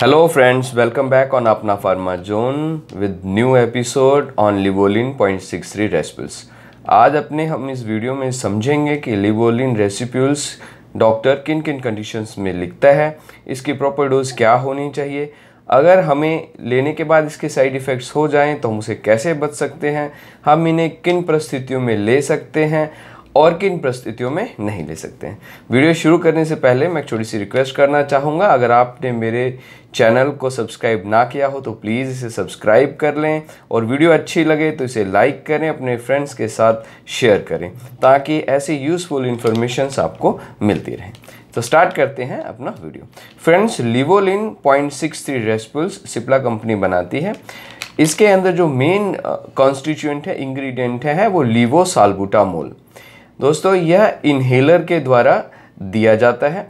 hello friends welcome back on अपना pharma zone with new episode on Levolin point six three respules आज अपने हम इस वीडियो में समझेंगे कि लिवोलिन रेसिप्यूल्स डॉक्टर किन किन कंडीशंस में लिखता है इसकी प्रॉपर डोज क्या होनी चाहिए अगर हमें लेने के बाद इसके साइड इफ़ेक्ट्स हो जाएं तो हम उसे कैसे बच सकते हैं हम इन्हें किन परिस्थितियों में ले सकते हैं और किन परिस्थितियों में नहीं ले सकते हैं वीडियो शुरू करने से पहले मैं एक छोटी सी रिक्वेस्ट करना चाहूँगा अगर आपने मेरे चैनल को सब्सक्राइब ना किया हो तो प्लीज़ इसे सब्सक्राइब कर लें और वीडियो अच्छी लगे तो इसे लाइक करें अपने फ्रेंड्स के साथ शेयर करें ताकि ऐसी यूज़फुल इन्फॉर्मेशंस आपको मिलती रहें तो स्टार्ट करते हैं अपना video friends Levolin point six three respules Cipla company बनाती है इसके अंदर जो मेन कॉन्स्टिट्यूंट है इंग्रेडिएंट है वो लीवो साल्बुटामोल दोस्तों यह इन्हेलर के द्वारा दिया जाता है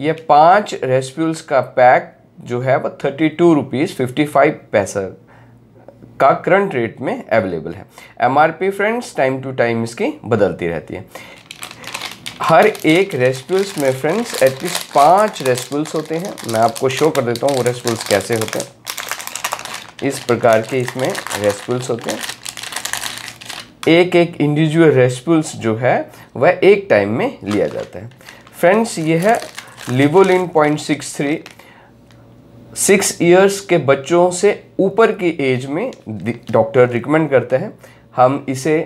यह पाँच रेस्प्यूल्स का पैक जो है वह thirty two rupees fifty five पैसा का करंट रेट में अवेलेबल है MRP friends time to time इसकी बदलती रहती है हर एक रेस्प्यूल्स में फ्रेंड्स एटलीस्ट पाँच रेस्प्यूल्स होते हैं मैं आपको शो कर देता हूँ वो रेस्प्यूल्स कैसे होते हैं इस प्रकार के इसमें रेस्प्यूल्स होते हैं एक एक इंडिविजुअल रेस्पुल्स जो है वह एक टाइम में लिया जाता है फ्रेंड्स ये है Levolin point six three six years के बच्चों से ऊपर की एज में डॉक्टर रिकमेंड करते हैं हम इसे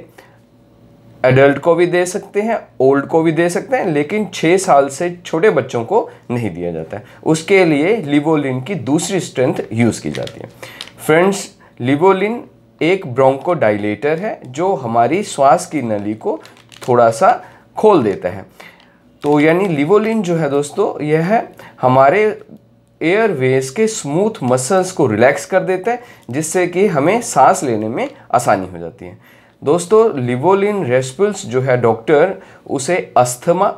एडल्ट को भी दे सकते हैं ओल्ड को भी दे सकते हैं लेकिन छः साल से छोटे बच्चों को नहीं दिया जाता है उसके लिए लिबोलिन की दूसरी स्ट्रेंथ यूज़ की जाती है फ्रेंड्स लिबोलिन एक ब्रोंको डाइलेटर है जो हमारी श्वास की नली को थोड़ा सा खोल देता है तो यानी लिवोलिन जो है दोस्तों यह है हमारे एयरवेज के स्मूथ मसल्स को रिलैक्स कर देता है जिससे कि हमें सांस लेने में आसानी हो जाती है दोस्तों लिवोलिन रेस्पल्स जो है डॉक्टर उसे अस्थमा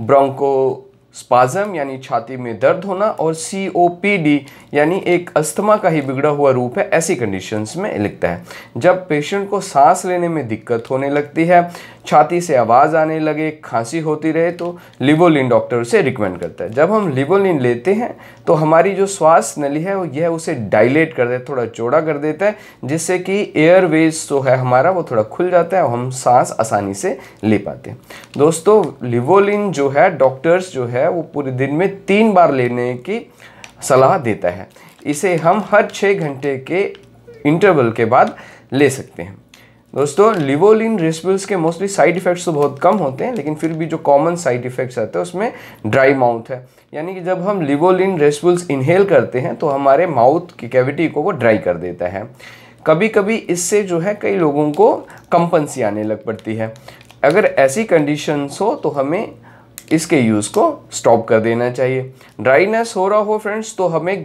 ब्रोंको स्पाजम यानी छाती में दर्द होना और सी ओ पी डी यानी एक अस्थमा का ही बिगड़ा हुआ रूप है ऐसी कंडीशंस में लिखता है जब पेशेंट को सांस लेने में दिक्कत होने लगती है छाती से आवाज़ आने लगे खांसी होती रहे तो लिवोलिन डॉक्टर उसे रिकमेंड करता है जब हम लिवोलिन लेते हैं तो हमारी जो श्वास नली है यह उसे डाइलेट कर देता है थोड़ा चौड़ा कर देता है जिससे कि एयरवेज जो है हमारा वो थोड़ा खुल जाता है और हम सांस आसानी से ले पाते हैं दोस्तों लिवोलिन जो है डॉक्टर्स जो है वो पूरे दिन में तीन बार लेने की सलाह देता है इसे हम हर छः घंटे के इंटरवल के बाद ले सकते हैं दोस्तों लिवोलिन रिस्पिल्स के मोस्टली साइड इफेक्ट्स तो बहुत कम होते हैं लेकिन फिर भी जो कॉमन साइड इफेक्ट्स आते हैं उसमें ड्राई माउथ है यानी कि जब हम लिवोलिन रेस्पिल्स इनहेल करते हैं तो हमारे माउथ की कैविटी को वो ड्राई कर देता है कभी कभी इससे जो है कई लोगों को कंपनसी आने लग पड़ती है अगर ऐसी कंडीशंस हो तो हमें इसके यूज़ को स्टॉप कर देना चाहिए ड्राइनेस हो रहा हो फ्रेंड्स तो हमें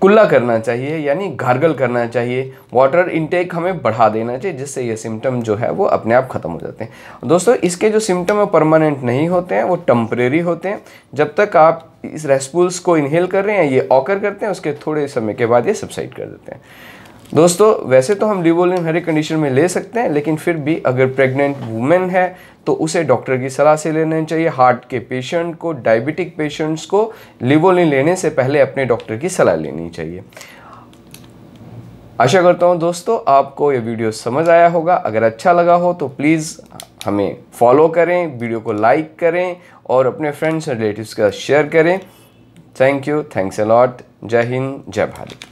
कुल्ला करना चाहिए यानी गार्गल करना चाहिए वाटर इनटेक हमें बढ़ा देना चाहिए जिससे ये सिम्टम जो है वो अपने आप ख़त्म हो जाते हैं दोस्तों इसके जो सिम्टम है परमानेंट नहीं होते हैं वो टम्प्रेरी होते हैं जब तक आप इस रेस्पुल्स को इनहेल कर रहे हैं ये ऑकर करते हैं उसके थोड़े समय के बाद ये सब्साइड कर देते हैं दोस्तों वैसे तो हम लिवोलिन हर एक कंडीशन में ले सकते हैं लेकिन फिर भी अगर प्रेग्नेंट वुमेन है तो उसे डॉक्टर की सलाह से लेना चाहिए हार्ट के पेशेंट को डायबिटिक पेशेंट्स को लिवोलिन लेने से पहले अपने डॉक्टर की सलाह लेनी चाहिए आशा करता हूँ दोस्तों आपको ये वीडियो समझ आया होगा अगर अच्छा लगा हो तो प्लीज़ हमें फॉलो करें वीडियो को लाइक करें और अपने फ्रेंड्स और रिलेटिव्स का शेयर करें थैंक यू थैंक्स अलॉट जय हिंद जय भारत